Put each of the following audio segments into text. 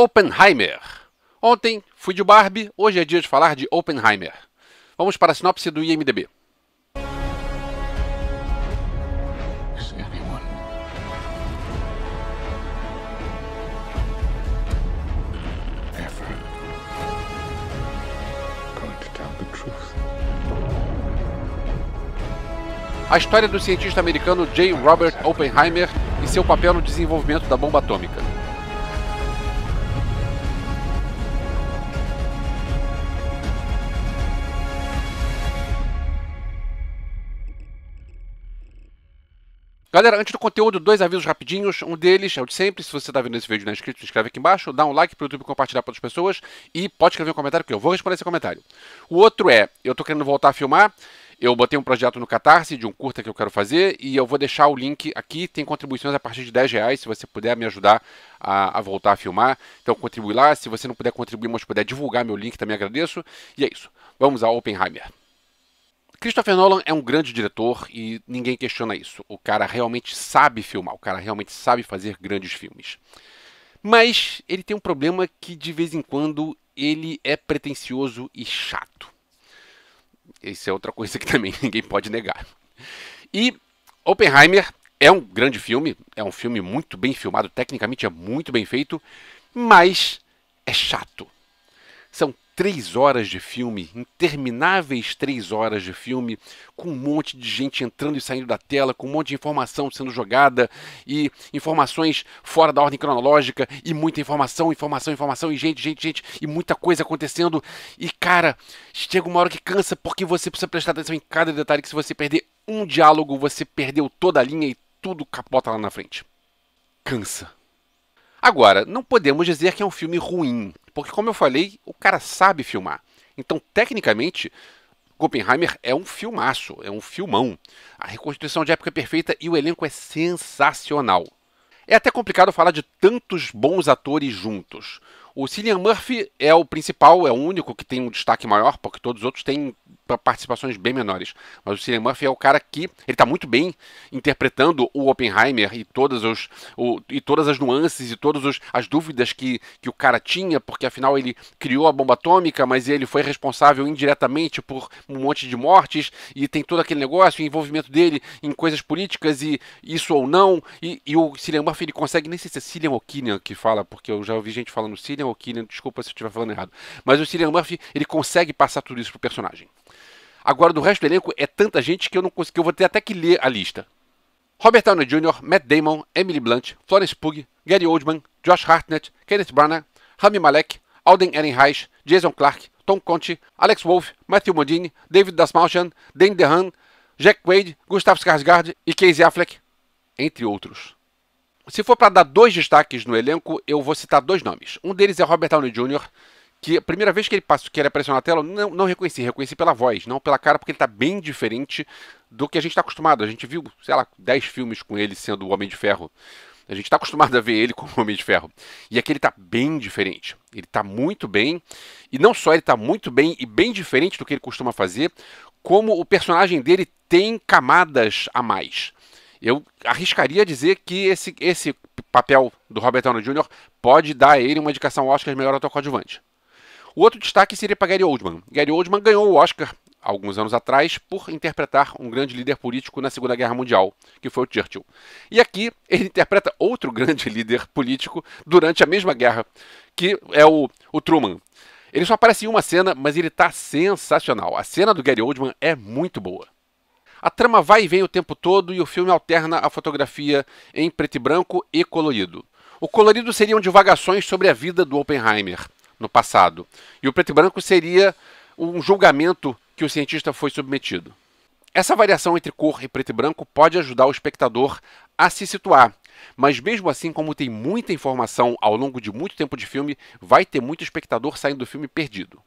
Oppenheimer. Ontem fui de Barbie, hoje é dia de falar de Oppenheimer. Vamos para a sinopse do IMDb. A história do cientista americano J. Robert Oppenheimer e seu papel no desenvolvimento da bomba atômica. Galera, antes do conteúdo, dois avisos rapidinhos. Um deles é o de sempre. Se você está vendo esse vídeo e não é inscrito, se inscreve aqui embaixo, dá um like para o YouTube compartilhar para outras pessoas e pode escrever um comentário que eu vou responder esse comentário. O outro é, eu estou querendo voltar a filmar. Eu botei um projeto no Catarse de um curta que eu quero fazer e eu vou deixar o link aqui. Tem contribuições a partir de 10 reais, se você puder me ajudar a, a voltar a filmar. Então contribui lá. Se você não puder contribuir, mas puder divulgar meu link, também agradeço. E é isso. Vamos ao Oppenheimer. Christopher Nolan é um grande diretor e ninguém questiona isso. O cara realmente sabe filmar, o cara realmente sabe fazer grandes filmes. Mas ele tem um problema que de vez em quando ele é pretencioso e chato. Isso é outra coisa que também ninguém pode negar. E Oppenheimer é um grande filme, é um filme muito bem filmado, tecnicamente é muito bem feito, mas é chato. São três horas de filme, intermináveis três horas de filme, com um monte de gente entrando e saindo da tela, com um monte de informação sendo jogada e informações fora da ordem cronológica e muita informação, informação, informação e gente, gente, gente e muita coisa acontecendo. E cara, chega uma hora que cansa porque você precisa prestar atenção em cada detalhe que se você perder um diálogo, você perdeu toda a linha e tudo capota lá na frente. Cansa. Agora, não podemos dizer que é um filme ruim. Porque, como eu falei, o cara sabe filmar. Então, tecnicamente, Oppenheimer é um filmaço, é um filmão. A reconstituição de época é perfeita e o elenco é sensacional. É até complicado falar de tantos bons atores juntos. O Cillian Murphy é o principal, é o único que tem um destaque maior, porque todos os outros têm participações bem menores. Mas o Cillian Murphy é o cara que ele está muito bem interpretando o Oppenheimer e todas, os, o, e todas as nuances e todas os, as dúvidas que, que o cara tinha, porque afinal ele criou a bomba atômica, mas ele foi responsável indiretamente por um monte de mortes e tem todo aquele negócio, o envolvimento dele em coisas políticas e isso ou não. E, e o Cillian Murphy ele consegue, nem sei se é Cillian O'Kinnon que fala, porque eu já ouvi gente falando Cillian O'Kinnon, desculpa se eu estiver falando errado, mas o Cillian Murphy ele consegue passar tudo isso pro personagem. Agora, do resto do elenco, é tanta gente que eu não consegui, eu vou ter até que ler a lista. Robert Downey Jr., Matt Damon, Emily Blunt, Florence Pugh, Gary Oldman, Josh Hartnett, Kenneth Branagh, Rami Malek, Alden Ehrenreich, Jason Clarke, Tom Conte, Alex Wolff, Matthew Modine, David Dasmalchian, Dan DeHaan, Jack Wade, Gustav Skarsgård e Casey Affleck, entre outros. Se for para dar dois destaques no elenco, eu vou citar dois nomes. Um deles é Robert Downey Jr., que a primeira vez que ele passou, que era pressionar a tela, não, não reconheci, reconheci pela voz, não pela cara, porque ele está bem diferente do que a gente está acostumado. A gente viu, sei lá, 10 filmes com ele sendo o Homem de Ferro. A gente está acostumado a ver ele como Homem de Ferro. E aqui ele está bem diferente. Ele está muito bem. E não só ele está muito bem e bem diferente do que ele costuma fazer, como o personagem dele tem camadas a mais. Eu arriscaria dizer que esse, esse papel do Robert Downey Jr. pode dar a ele uma indicação Oscar de melhor ator coadjuvante. O outro destaque seria para Gary Oldman. Gary Oldman ganhou o Oscar alguns anos atrás por interpretar um grande líder político na Segunda Guerra Mundial, que foi o Churchill. E aqui ele interpreta outro grande líder político durante a mesma guerra, que é o, o Truman. Ele só aparece em uma cena, mas ele está sensacional. A cena do Gary Oldman é muito boa. A trama vai e vem o tempo todo e o filme alterna a fotografia em preto e branco e colorido. O colorido seriam divagações sobre a vida do Oppenheimer no passado. E o preto e branco seria um julgamento que o cientista foi submetido. Essa variação entre cor e preto e branco pode ajudar o espectador a se situar, mas mesmo assim, como tem muita informação ao longo de muito tempo de filme, vai ter muito espectador saindo do filme perdido.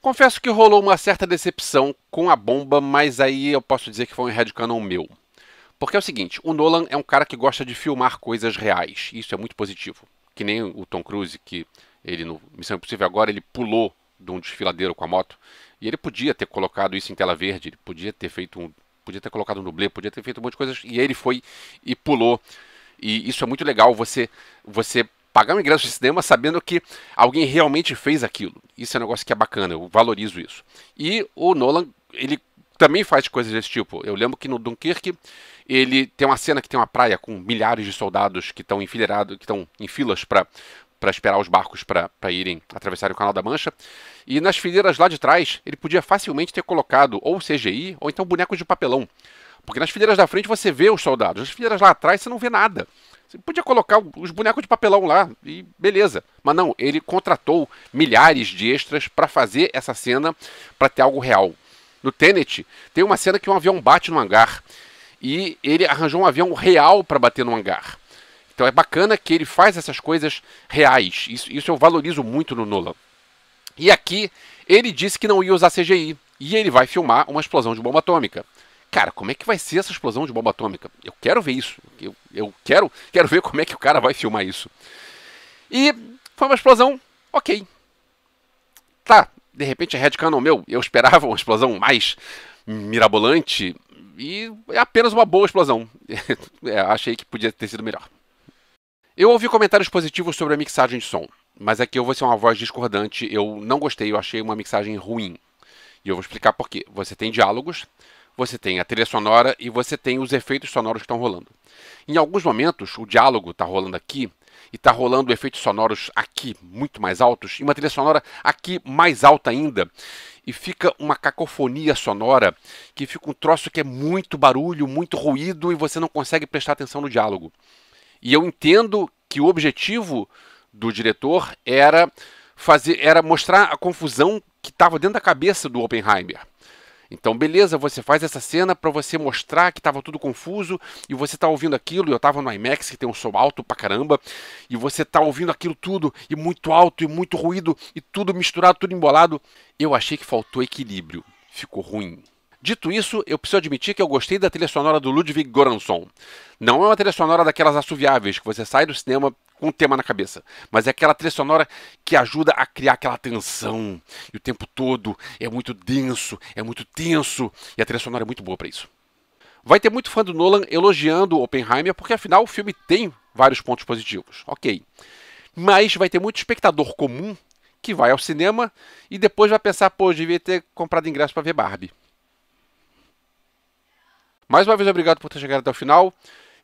Confesso que rolou uma certa decepção com a bomba, mas aí eu posso dizer que foi um red headcanon meu. Porque é o seguinte, o Nolan é um cara que gosta de filmar coisas reais, isso é muito positivo. Que nem o Tom Cruise, que ele no Missão Impossível agora ele pulou de um desfiladeiro com a moto e ele podia ter colocado isso em tela verde, ele podia ter feito um, podia ter colocado um dublê, podia ter feito um monte de coisas e ele foi e pulou. E isso é muito legal você você pagar um ingresso de cinema sabendo que alguém realmente fez aquilo. Isso é um negócio que é bacana, eu valorizo isso. E o Nolan, ele também faz coisas desse tipo. Eu lembro que no Dunkirk ele tem uma cena que tem uma praia com milhares de soldados que estão enfileirados, que estão em filas para para esperar os barcos para irem atravessar o Canal da Mancha. E nas fileiras lá de trás, ele podia facilmente ter colocado ou CGI ou então bonecos de papelão. Porque nas fileiras da frente você vê os soldados, nas fileiras lá atrás você não vê nada. Você podia colocar os bonecos de papelão lá e beleza. Mas não, ele contratou milhares de extras para fazer essa cena para ter algo real. No Tenet, tem uma cena que um avião bate no hangar e ele arranjou um avião real para bater no hangar. Então é bacana que ele faz essas coisas reais. Isso, isso eu valorizo muito no Nolan. E aqui ele disse que não ia usar CGI e ele vai filmar uma explosão de bomba atômica. Cara, como é que vai ser essa explosão de bomba atômica? Eu quero ver isso. Eu, eu quero, quero ver como é que o cara vai filmar isso. E foi uma explosão, ok. Tá, de repente é headcanon meu. Eu esperava uma explosão mais mirabolante e é apenas uma boa explosão. é, achei que podia ter sido melhor. Eu ouvi comentários positivos sobre a mixagem de som, mas aqui é eu vou ser uma voz discordante. Eu não gostei, eu achei uma mixagem ruim. E eu vou explicar por quê. Você tem diálogos, você tem a trilha sonora e você tem os efeitos sonoros que estão rolando. Em alguns momentos, o diálogo está rolando aqui e está rolando efeitos sonoros aqui muito mais altos e uma trilha sonora aqui mais alta ainda. E fica uma cacofonia sonora que fica um troço que é muito barulho, muito ruído e você não consegue prestar atenção no diálogo. E eu entendo que o objetivo do diretor era fazer, era mostrar a confusão que estava dentro da cabeça do Oppenheimer. Então, beleza, você faz essa cena para você mostrar que estava tudo confuso e você está ouvindo aquilo. eu estava no IMAX, que tem um som alto pra caramba, e você está ouvindo aquilo tudo, e muito alto, e muito ruído, e tudo misturado, tudo embolado. Eu achei que faltou equilíbrio. Ficou ruim. Dito isso, eu preciso admitir que eu gostei da trilha sonora do Ludwig Göransson. Não é uma trilha sonora daquelas assoviáveis que você sai do cinema com um tema na cabeça, mas é aquela trilha sonora que ajuda a criar aquela tensão. E o tempo todo é muito denso, é muito tenso, e a trilha sonora é muito boa para isso. Vai ter muito fã do Nolan elogiando Oppenheimer, porque afinal o filme tem vários pontos positivos. Ok. Mas vai ter muito espectador comum que vai ao cinema e depois vai pensar, pô, devia ter comprado ingresso para ver Barbie. Mais uma vez, obrigado por ter chegado até o final.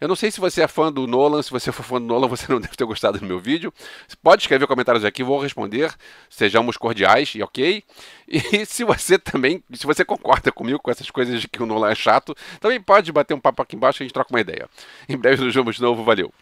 Eu não sei se você é fã do Nolan, se você for fã do Nolan, você não deve ter gostado do meu vídeo. Você pode escrever comentários aqui, vou responder. Sejamos cordiais e ok. E se você também, se você concorda comigo com essas coisas de que o Nolan é chato, também pode bater um papo aqui embaixo e a gente troca uma ideia. Em breve nos vemos de novo, valeu!